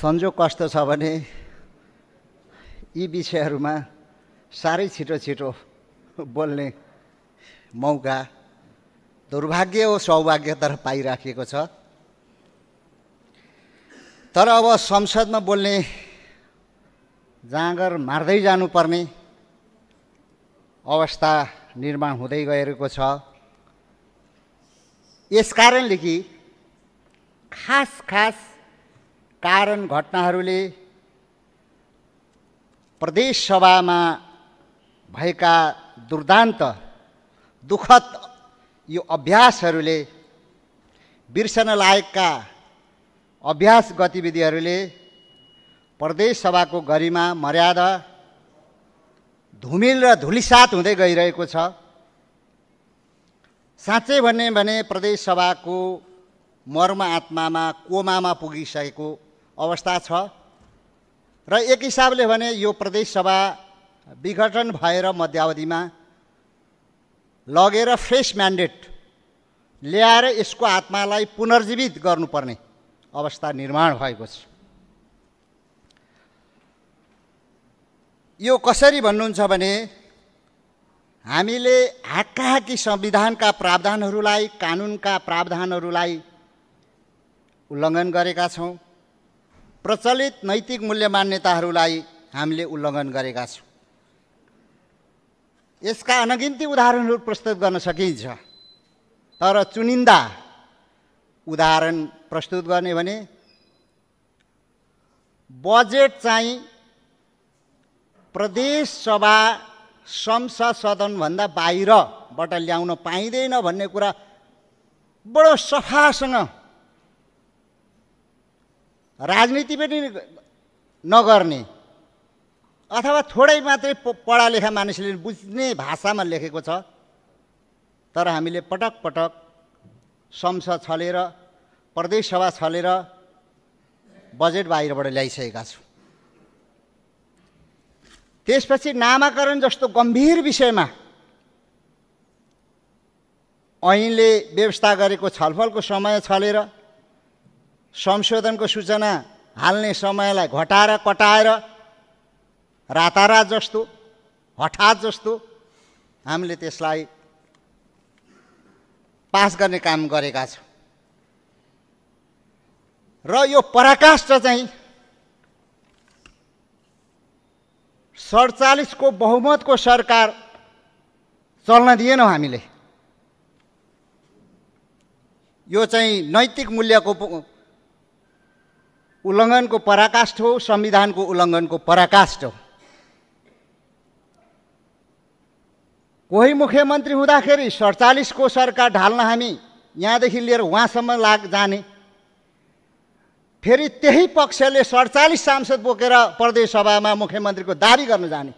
संजोग कस्तो छ भने यी विषयहरूमा साह्रै छिटो छिटो बोल्ने मौका दुर्भाग्य हो सौभाग्य तर पाइराखेको छ तर अब संसदमा बोल्ने जाँगर मार्दै जानुपर्ने अवस्था निर्माण हुँदै गएको छ यस कारणले कि खास खास कारण घटनाहरूले सभामा भएका दुर्दान्त दुखद यो अभ्यासहरूले बिर्सन लायकका अभ्यास गतिविधिहरूले सभाको गरिमा मर्यादा धुमिल र धुलिसात हुँदै गइरहेको छ साँच्चै भन्ने भने प्रदेश सभाको मर्म आत्मामा कोमामा पुगिसकेको अवस्था छ र एक हिसाबले भने यो प्रदेश सभा विघटन भएर मध्यावधिमा लगेर फ्रेस म्यान्डेट ल्याएर यसको आत्मालाई पुनर्जीवित गर्नुपर्ने अवस्था निर्माण भएको छ यो कसरी भन्नुहुन्छ भने हामीले हाकाहाकी संविधानका प्रावधानहरूलाई कानुनका प्रावधानहरूलाई उल्लङ्घन गरेका छौँ प्रचलित नैतिक मूल्य मान्यताहरूलाई हामीले उल्लङ्घन गरेका छौँ यसका अनगिन्ती उदाहरणहरू प्रस्तुत गर्न सकिन्छ तर चुनिन्दा उदाहरण प्रस्तुत गर्ने भने बजेट चाहिँ प्रदेश सभा संसद सदनभन्दा बाहिरबाट ल्याउन पाइँदैन भन्ने कुरा बडो सफासँग राजनीति पनि नगर्ने अथवा थोरै मात्रै पढालेखा मानिसले बुझ्ने भाषामा लेखेको छ तर हामीले पटक पटक संसद छलेर प्रदेशसभा छलेर बजेट बाहिरबाट ल्याइसकेका छौँ त्यसपछि नामाकरण जस्तो गम्भीर विषयमा ऐनले व्यवस्था गरेको छलफलको समय छलेर संशोधनको सूचना हाल्ने समयलाई घटाएर कटाएर रातारात जस्तो हठात जस्तो हामीले त्यसलाई पास गर्ने काम गरेका छौँ र यो पराकाष्ठ चाहिँ सडचालिसको बहुमतको सरकार चल्न दिएनौँ हामीले यो चाहिँ नैतिक मूल्यको उल्लङ्घनको पराकाष्ठ हो संविधानको उल्लङ्घनको पराकाष्ठ हो कोही मुख्यमन्त्री हुँदाखेरि सडचालिसको सरकार ढाल्न हामी यहाँदेखि लिएर उहाँसम्म लाग जाने फेरि त्यही पक्षले सडचालिस सांसद बोकेर प्रदेश सभामा मुख्यमन्त्रीको दाबी गर्न जाने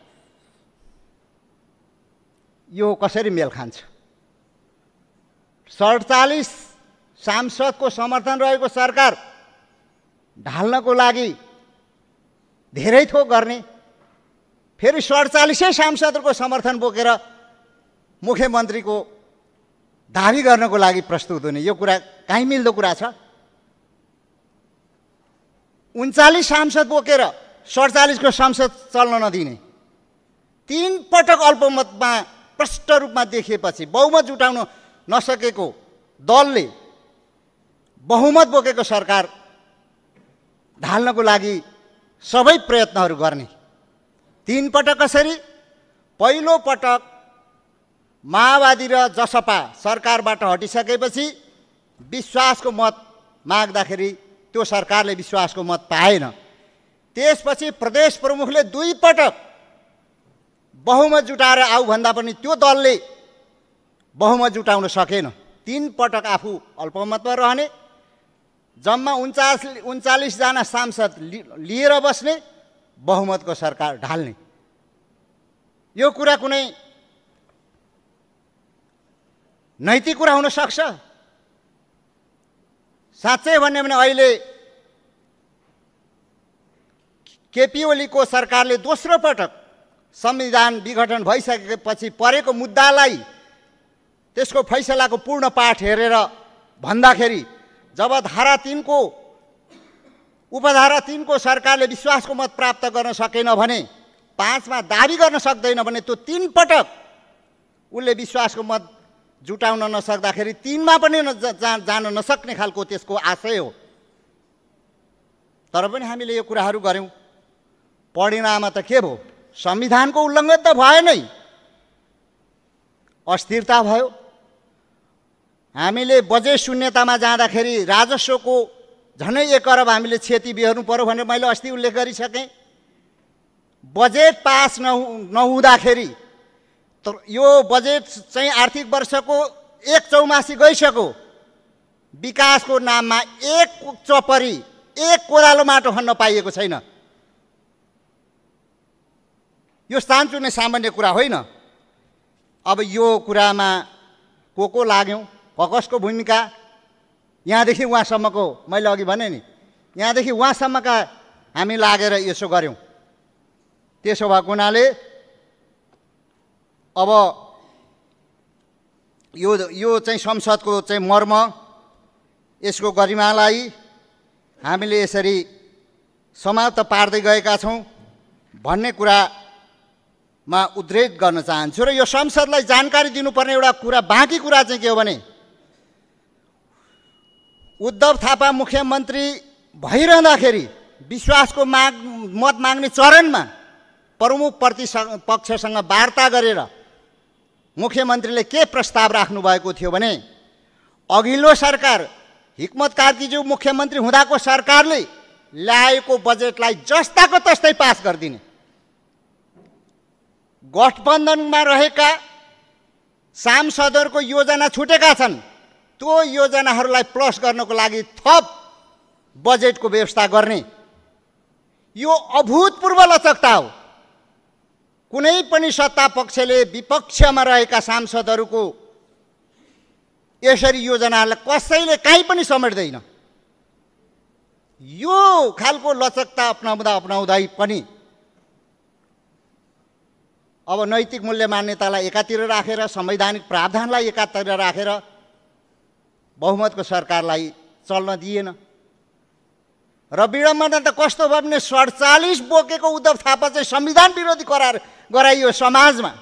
यो कसरी मेल खान्छ सडचालिस सांसदको समर्थन रहेको सरकार ढाल्नको लागि धेरै थोक गर्ने फेरि सडचालिसै सांसदहरूको समर्थन बोकेर मुख्यमन्त्रीको दावी गर्नको लागि प्रस्तुत हुने यो कुरा कहीँ मिल्दो कुरा छ उन्चालिस सांसद बोकेर सडचालिसको सांसद चल्न नदिने तिन पटक अल्पमतमा प्रष्ट रूपमा देखिएपछि बहुमत जुटाउन नसकेको दलले बहुमत बोकेको सरकार ढाल्नको लागि सबै प्रयत्नहरू गर्ने तिन पटक कसरी पहिलो पटक माओवादी र जसपा सरकारबाट हटिसकेपछि विश्वासको मत माग्दाखेरि त्यो सरकारले विश्वासको मत पाएन त्यसपछि प्रदेश प्रमुखले दुई पटक बहुमत जुटाएर आऊ भन्दा पनि त्यो दलले बहुमत जुटाउन सकेन तिन पटक आफू अल्पमतमा रहने जम्मा उन्चास उन्चालिसजना सांसद लिएर बस्ने बहुमतको सरकार ढाल्ने यो कुरा कुनै नैतिक कुरा हुनसक्छ साँच्चै भन्यो भने अहिले केपी ओलीको सरकारले दोस्रो पटक संविधान विघटन भइसकेपछि परेको मुद्दालाई त्यसको फैसलाको पूर्ण पाठ हेरेर भन्दाखेरि जब धारा तिनको उपधारा तिनको सरकारले विश्वासको मत प्राप्त गर्न सकेन भने पाँचमा दाबी गर्न सक्दैन भने त्यो तिन पटक उसले विश्वासको मत जुटाउन नसक्दाखेरि तिनमा पनि जा जान नसक्ने खालको त्यसको आशय हो तर पनि हामीले यो कुराहरू गऱ्यौँ परिणाममा त के भयो संविधानको उल्लङ्घन त भयो नै अस्थिरता भयो हामीले बजेट शून्यतामा जाँदाखेरि राजस्वको झनै एक अरब हामीले क्षति बिहोर्नु पऱ्यो भनेर मैले अस्ति उल्लेख गरिसकेँ बजेट पास नहु नहुँदाखेरि यो बजेट चाहिँ आर्थिक वर्षको एक चौमासी गइसक्यो विकासको नाममा एक चपरी एक कोदालो माटो खन्न पाइएको छैन यो स्थान चुन्ने सामान्य कुरा होइन अब यो कुरामा को को लाग्यौँ ककसको भूमिका यहाँदेखि उहाँसम्मको मैले अघि भने नि यहाँदेखि उहाँसम्मका हामी लागेर यसो गऱ्यौँ त्यसो भएको हुनाले अब यो यो चाहिँ संसदको चाहिँ मर्म यसको गरिमालाई हामीले यसरी समाप्त पार्दै गएका छौँ भन्ने कुरामा उद्रेक गर्न चाहन्छु र यो संसदलाई जानकारी दिनुपर्ने एउटा कुरा बाँकी कुरा चाहिँ के हो भने उद्धव थापा मुख्यमन्त्री भइरहँदाखेरि विश्वासको माग मत माग्ने चरणमा प्रमुख प्रति पक्षसँग वार्ता गरेर मुख्यमन्त्रीले के प्रस्ताव राख्नुभएको थियो भने अघिल्लो सरकार हिक्मत कार्कीज्यू मुख्यमन्त्री हुँदाको सरकारले ल्याएको बजेटलाई जस्ताको तस्तै पास गरिदिने गठबन्धनमा रहेका सांसदहरूको योजना छुटेका छन् त्यो योजनाहरूलाई प्लस गर्नको लागि थप बजेटको व्यवस्था गर्ने यो अभूतपूर्व लचकता हो कुनै पनि सत्ता पक्षले विपक्षमा रहेका सांसदहरूको यसरी योजनाहरूलाई कसैले काहीँ पनि समेट्दैन यो खालको लचकता अपनाउँदा अपनाउँदै पनि अब नैतिक मूल्य मान्यतालाई एकातिर राखेर संवैधानिक प्रावधानलाई एकातिर राखेर बहुमतको सरकारलाई चल्न दिएन र विडम्बना त कस्तो भयो भने सडचालिस बोकेको उद्धव थापा चाहिँ संविधान विरोधी करार गराइयो समाजमा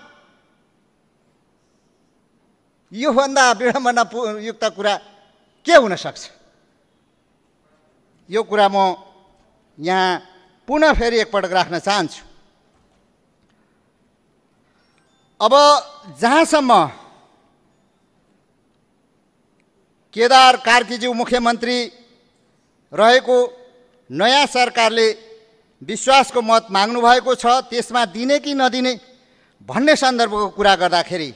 योभन्दा विडम्बना युक्त कुरा के हुनसक्छ यो कुरा म यहाँ पुनः फेरि एकपटक राख्न चाहन्छु अब जहाँसम्म केदार कार्कीज्यू मुख्यमन्त्री रहेको नयाँ सरकारले विश्वासको मत माग्नु भएको छ त्यसमा दिने कि नदिने भन्ने सन्दर्भको कुरा गर्दाखेरि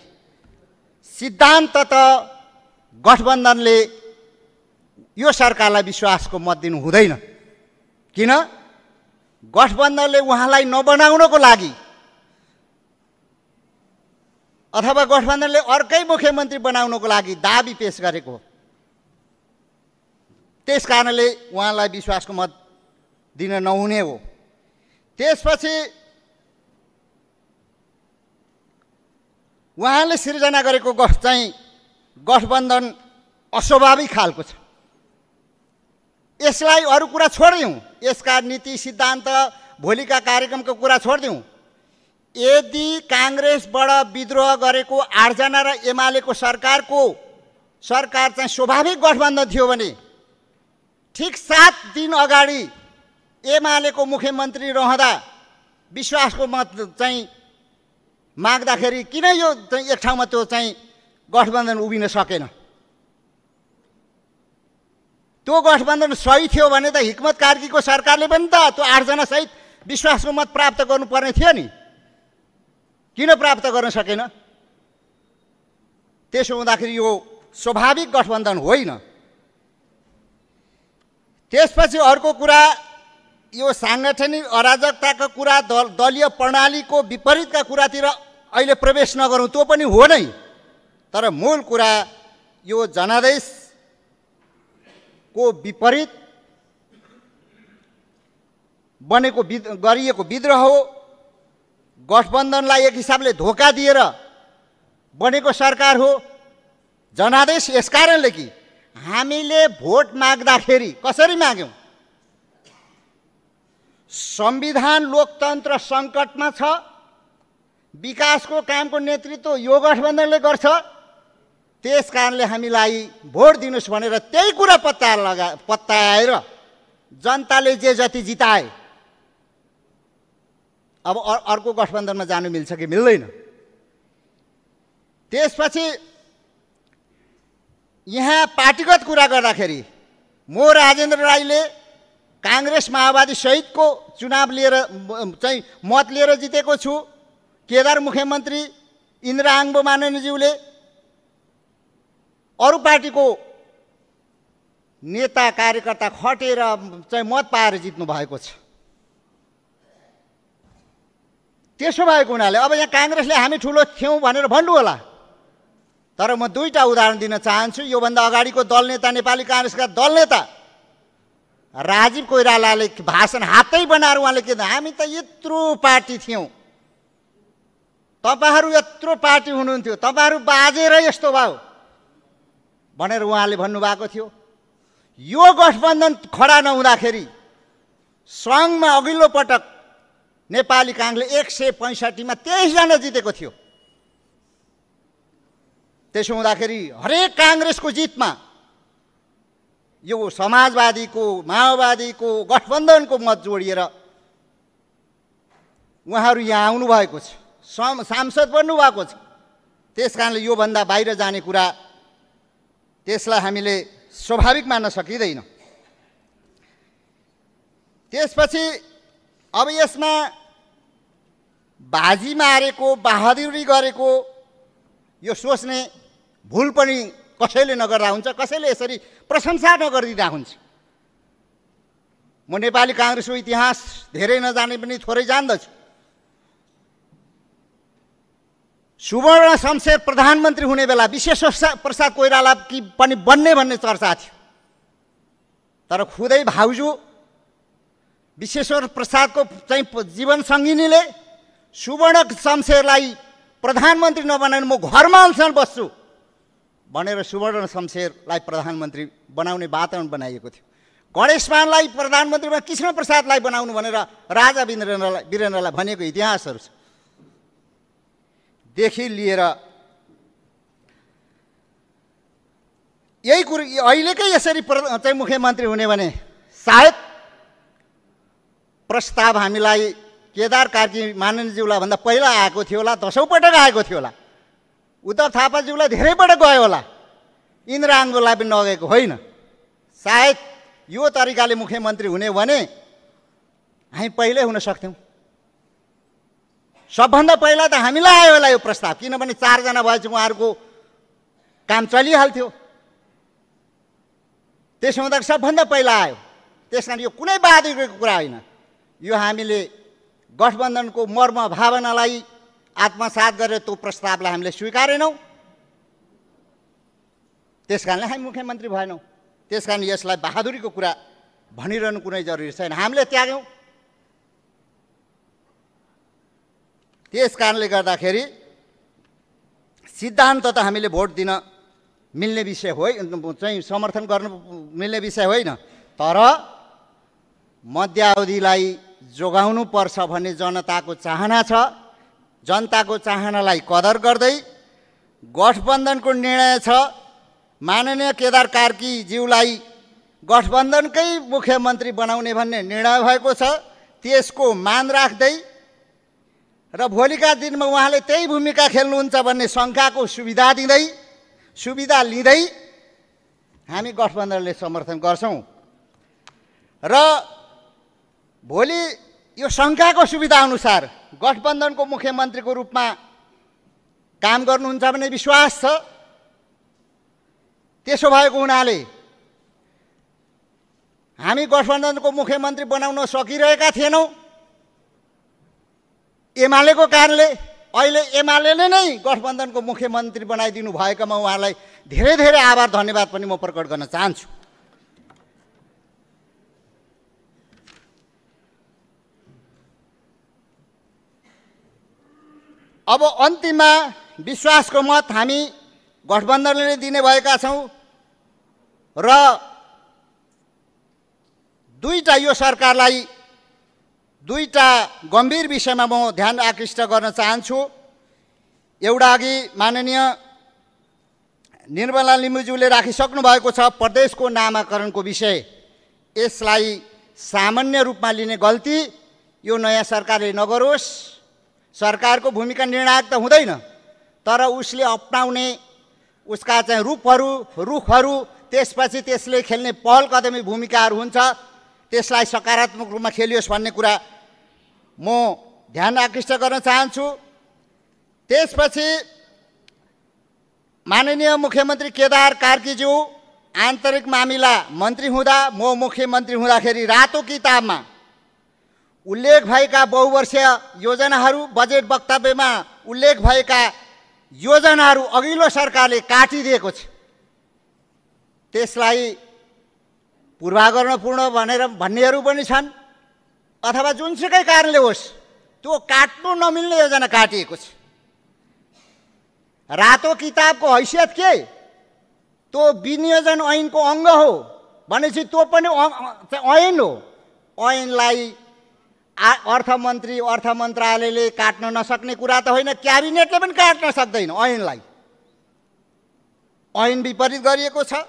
सिद्धान्त त गठबन्धनले यो सरकारलाई विश्वासको मत दिनु हुँदैन किन गठबन्धनले उहाँलाई नबनाउनको लागि अथवा गठबन्धनले अर्कै मुख्यमन्त्री बनाउनको लागि दाबी पेस गरेको हो त्यस कारणले उहाँलाई विश्वासको मत दिन नहुने हो त्यसपछि उहाँले सिर्जना गरेको गठ चाहिँ गठबन्धन अस्वाभाविक खालको छ यसलाई अरू कुरा छोडिदिउँ यसका नीति सिद्धान्त भोलिका कार्यक्रमको कुरा छोडिदिउँ यदि काङ्ग्रेसबाट विद्रोह गरेको आठजना र एमालेको सरकारको सरकार चाहिँ स्वाभाविक गठबन्धन थियो भने ठिक सात दिन अगाडि एमालेको मुख्यमन्त्री रहँदा विश्वासको मत चाहिँ माग्दाखेरि किन यो चाहिँ एक ठाउँमा त्यो चाहिँ गठबन्धन उभिन सकेन त्यो गठबन्धन सही थियो भने त हिक्मत कार्कीको सरकारले पनि त त्यो आठजनासहित विश्वासको मत प्राप्त गर्नुपर्ने थियो नि किन प्राप्त गर्न सकेन त्यसो हुँदाखेरि यो स्वाभाविक गठबन्धन होइन त्यसपछि अर्को कुरा यो साङ्गठनिक अराजकताको कुरा दल दलीय प्रणालीको विपरीतका कुरातिर अहिले प्रवेश नगरौँ त्यो पनि हो नै तर मूल कुरा यो जनादेशको विपरीत बनेको वि गरिएको विद्रोह हो गठबन्धनलाई एक हिसाबले धोका दिएर बनेको सरकार हो जनादेश यसकारणले कि हामीले भोट माग्दाखेरि कसरी माग्यौँ संविधान लोकतन्त्र सङ्कटमा छ विकासको कामको नेतृत्व यो गठबन्धनले गर्छ त्यस कारणले हामीलाई भोट दिनुहोस् भनेर त्यही कुरा पत्ता लगा आएर जनताले जे जति जिताए अब अर्को गठबन्धनमा जानु मिल्छ कि मिल्दैन त्यसपछि यहाँ पार्टीगत कुरा गर्दाखेरि म राजेन्द्र राईले काङ्ग्रेस माओवादी सहितको चुनाव लिएर चाहिँ मत लिएर जितेको छु केदार मुख्यमन्त्री इन्दिरा आङ्बो अरू पार्टीको नेता कार्यकर्ता खटेर चाहिँ मत पाएर जित्नु भएको छ त्यसो भएको हुनाले अब यहाँ काङ्ग्रेसले हामी ठुलो थियौँ भनेर भन्नु होला तर म दुईवटा उदाहरण दिन चाहन्छु योभन्दा अगाडिको दल नेता नेपाली काङ्ग्रेसका दल नेता राजीव कोइरालाले भाषण हातै बनाएर उहाँले के हामी त यत्रो पार्टी थियौँ तपाईँहरू यत्रो पार्टी हुनुहुन्थ्यो तपाईँहरू बाजेर यस्तो भयो भनेर उहाँले भन्नुभएको थियो यो गठबन्धन खडा नहुँदाखेरि सङ्घमा अघिल्लो पटक नेपाली काङ्ग्रेस एक सय पैँसठीमा तेइसजना जितेको थियो त्यसो हुँदाखेरि हरेक काङ्ग्रेसको जितमा यो समाजवादीको माओवादीको गठबन्धनको मत जोडिएर उहाँहरू यहाँ आउनुभएको छ सांसद बन्नुभएको छ त्यस कारणले योभन्दा बाहिर जाने कुरा त्यसलाई हामीले स्वाभाविक मान्न सकिँदैन त्यसपछि अब यसमा बाजी मारेको बहादुरी गरेको यो सोच्ने भुल पनि कसैले नगर्दा हुन्छ कसैले यसरी प्रशंसा नगरिदिँदा हुन्छ म नेपाली काङ्ग्रेसको इतिहास धेरै नजाने पनि थोरै जान्दछु सुवर्ण शमशेर प्रधानमन्त्री हुने बेला विश्वेश्वर प्रसाद कोइराला कि पनि बन्ने भन्ने चर्चा थियो तर खुदै भाउजू विश्वेश्वर प्रसादको चाहिँ जीवन सङ्गिनीले सुवर्ण शमशेरलाई प्रधानमन्त्री नबनाएर म घरमा अनसन बस्छु भनेर सुवर्ण शमशेरलाई प्रधानमन्त्री बनाउने वातावरण बनाइएको थियो गणेशमानलाई प्रधानमन्त्रीमा कृष्ण प्रसादलाई बनाउनु भनेर राजा वीरेन्द्रलाई वीरेन्द्रलाई भनेको इतिहासहरू छ देखि लिएर यही कुरो अहिलेकै यसरी चाहिँ मुख्यमन्त्री हुने भने सायद प्रस्ताव हामीलाई केदार कार्की माननीयज्यूलाई भन्दा पहिला आएको थियो होला दसौँ पटक आएको थियो होला उद्धव थापाज्यूलाई धेरैबाट गयो होला इन्द्र आङ्गोलाई पनि नगएको होइन सायद यो तरिकाले मुख्यमन्त्री हुने भने हामी पहिल्यै हुन सक्थ्यौँ सबभन्दा पहिला त हामीलाई आयो होला यो प्रस्ताव किनभने चारजना भएपछि उहाँहरूको काम चलिहाल्थ्यो त्यसो हुँदा सबभन्दा पहिला आयो त्यस कारण यो कुनै बाधेको कुरा होइन यो हामीले गठबन्धनको मर्म भावनालाई आत्मसात गरेर त्यो प्रस्तावलाई हामीले स्वीकारेनौँ त्यस कारणले हामी मुख्यमन्त्री भएनौँ त्यस कारण यसलाई बहादुरीको कुरा भनिरहनु कुनै जरुरी छैन हामीले त्याग्यौँ त्यस कारणले गर्दाखेरि सिद्धान्त त हामीले भोट दिन मिल्ने विषय होइ चाहिँ समर्थन गर्नु मिल्ने विषय होइन तर मध्यावधिलाई जोगाउनु पर्छ भन्ने जनताको चाहना छ जनताको चाहनालाई कदर गर्दै गठबन्धनको निर्णय छ माननीय केदार कार्कीज्यूलाई गठबन्धनकै मुख्यमन्त्री बनाउने भन्ने निर्णय भएको छ त्यसको मान राख्दै र भोलिका दिनमा उहाँले त्यही भूमिका खेल्नुहुन्छ भन्ने शङ्काको सुविधा दिँदै सुविधा लिँदै हामी गठबन्धनले समर्थन गर्छौँ र भोलि यो शङ्काको सुविधा अनुसार गठबन्धनको मुख्यमन्त्रीको रूपमा काम गर्नुहुन्छ भन्ने विश्वास छ त्यसो भएको हुनाले हामी गठबन्धनको मुख्यमन्त्री बनाउन सकिरहेका थिएनौँ एमालेको कारणले अहिले एमाले नै नै गठबन्धनको मुख्यमन्त्री बनाइदिनु भएकोमा उहाँलाई धेरै धेरै आभार धन्यवाद पनि म प्रकट गर्न चाहन्छु अब अन्तिममा विश्वासको मत हामी गठबन्धनले दिने भएका छौँ र दुईवटा यो सरकारलाई दुईवटा गम्भीर विषयमा म ध्यान आकृष्ट गर्न चाहन्छु एउटा अघि माननीय निर्मला लिम्बूज्यूले राखिसक्नु भएको छ प्रदेशको नामाकरणको विषय यसलाई सामान्य रूपमा लिने गल्ती यो नयाँ सरकारले नगरोस् सरकारको भूमिका निर्णायक त हुँदैन तर उसले अप्नाउने उसका चाहिँ रूपहरू रुखहरू त्यसपछि त्यसले खेल्ने पहल कदमी भूमिकाहरू हुन्छ त्यसलाई सकारात्मक रूपमा खेलियोस् भन्ने कुरा म ध्यान आकृष्ट गर्न चाहन्छु त्यसपछि माननीय मुख्यमन्त्री केदार कार्कीज्यू आन्तरिक मामिला मन्त्री हुँदा म मुख्यमन्त्री हुँदाखेरि रातो किताबमा उल्लेख भएका बहुवर्षीय योजनाहरू बजेट वक्तव्यमा उल्लेख भएका योजनाहरू अघिल्लो सरकारले काटिदिएको छ त्यसलाई पूर्वाग्रहपूर्ण भनेर भन्नेहरू पनि छन् अथवा जुनसुकै कारणले होस् त्यो काट्नु नमिल्ने योजना काटिएको छ रातो किताबको हैसियत के त्यो विनियोजन ऐनको अङ्ग हो भनेपछि त्यो पनि ऐन हो ऐनलाई आ अर्थमन्त्री अर्थ मन्त्रालयले काट्न नसक्ने कुरा त होइन क्याबिनेटले पनि काट्न सक्दैन ऐनलाई ऐन विपरीत गरिएको छ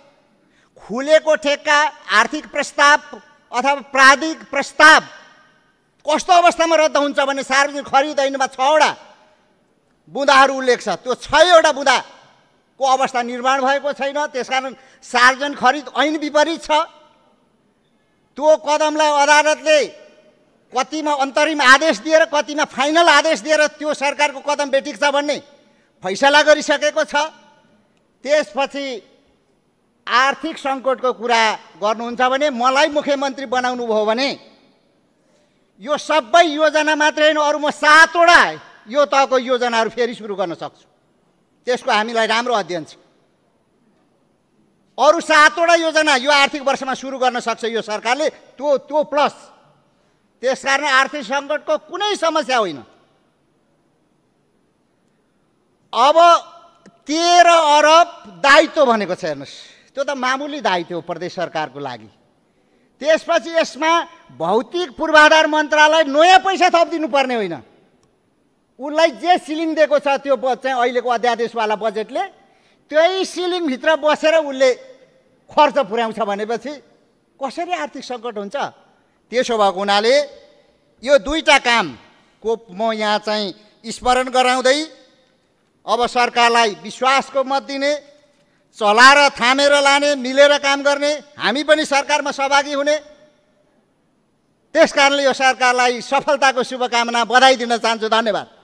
खुलेको ठेक्का आर्थिक प्रस्ताव अथवा प्राधिक प्रस्ताव कस्तो अवस्थामा रद्द हुन्छ भने सार्वजनिक खरिद ऐनमा छवटा बुँदाहरू उल्लेख छ त्यो छवटा बुँदाको अवस्था निर्माण भएको छैन त्यसकारण सार्वजनिक खरिद ऐन विपरीत छ त्यो कदमलाई अदालतले कतिमा अन्तरिम आदेश दिएर कतिमा फाइनल आदेश दिएर त्यो सरकारको कदम बेटिक्छ भन्ने फैसला गरिसकेको छ त्यसपछि आर्थिक सङ्कटको कुरा गर्नुहुन्छ भने मलाई मुख्यमन्त्री बनाउनु भयो भने यो सबै योजना मात्रै होइन अरू म सातवटा यो तहको योजनाहरू फेरि सुरु गर्न सक्छु त्यसको हामीलाई राम्रो अध्ययन छ अरू सातवटा योजना यो आर्थिक वर्षमा सुरु गर्न सक्छ यो सरकारले त्यो त्यो प्लस त्यसकारण आर्थिक सङ्कटको कुनै समस्या होइन अब तेह्र अरब दायित्व भनेको छ हेर्नुहोस् त्यो त मामुली दायित्व हो प्रदेश सरकारको लागि त्यसपछि यसमा भौतिक पूर्वाधार मन्त्रालय नयाँ पैसा पर्ने होइन उसलाई जे सिलिङ दिएको छ त्यो चाहिँ अहिलेको अध्यादेशवाला बजेटले त्यही सिलिङभित्र बसेर उसले खर्च पुर्याउँछ भनेपछि कसरी आर्थिक सङ्कट हुन्छ त्यसो भएको हुनाले यो दुईवटा कामको म यहाँ चाहिँ स्मरण गराउँदै अब सरकारलाई विश्वासको मत दिने चलाएर थामेर लाने मिलेर काम गर्ने हामी पनि सरकारमा सहभागी हुने त्यस कारणले यो सरकारलाई सफलताको शुभकामना बधाई दिन चाहन्छु धन्यवाद